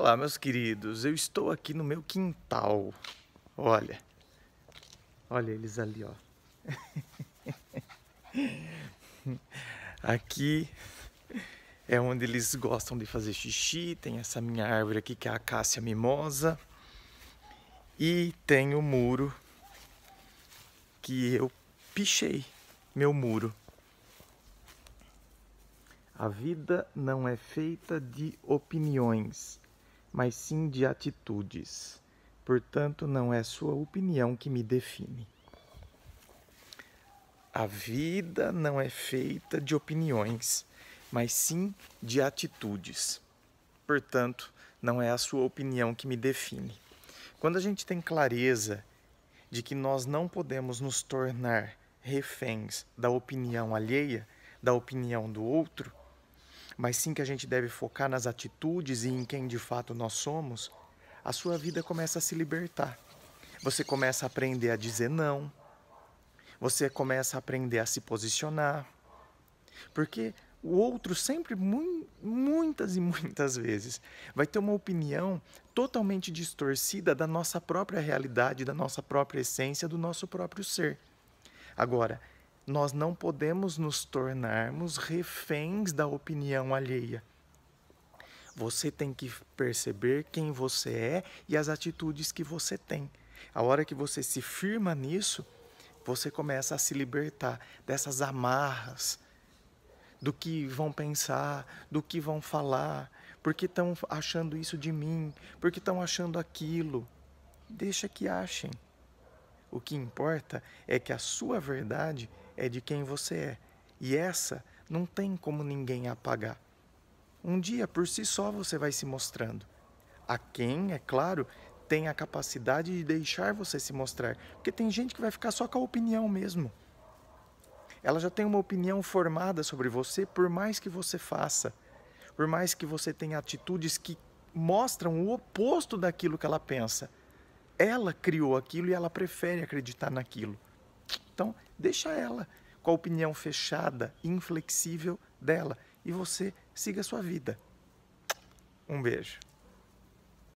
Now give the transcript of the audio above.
Olá, meus queridos, eu estou aqui no meu quintal. Olha, olha eles ali, ó. Aqui é onde eles gostam de fazer xixi. Tem essa minha árvore aqui que é a acácia mimosa. E tem o muro que eu pichei, meu muro. A vida não é feita de opiniões, mas sim de atitudes. Portanto, não é sua opinião que me define. A vida não é feita de opiniões, mas sim de atitudes. Portanto, não é a sua opinião que me define. Quando a gente tem clareza de que nós não podemos nos tornar reféns da opinião alheia, da opinião do outro, mas sim que a gente deve focar nas atitudes e em quem de fato nós somos, a sua vida começa a se libertar. Você começa a aprender a dizer não. Você começa a aprender a se posicionar. Porque o outro sempre, muitas e muitas vezes, vai ter uma opinião totalmente distorcida da nossa própria realidade, da nossa própria essência, do nosso próprio ser. Agora, nós não podemos nos tornarmos reféns da opinião alheia. Você tem que perceber quem você é e as atitudes que você tem. A hora que você se firma nisso, você começa a se libertar dessas amarras, do que vão pensar, do que vão falar, porque estão achando isso de mim, porque estão achando aquilo. Deixa que achem. O que importa é que a sua verdade é de quem você é. E essa não tem como ninguém apagar. Um dia, por si só, você vai se mostrando. A quem, é claro, tem a capacidade de deixar você se mostrar. Porque tem gente que vai ficar só com a opinião mesmo. Ela já tem uma opinião formada sobre você, por mais que você faça, por mais que você tenha atitudes que mostram o oposto daquilo que ela pensa. Ela criou aquilo e ela prefere acreditar naquilo. Então, deixa ela com a opinião fechada, inflexível dela e você siga a sua vida. Um beijo.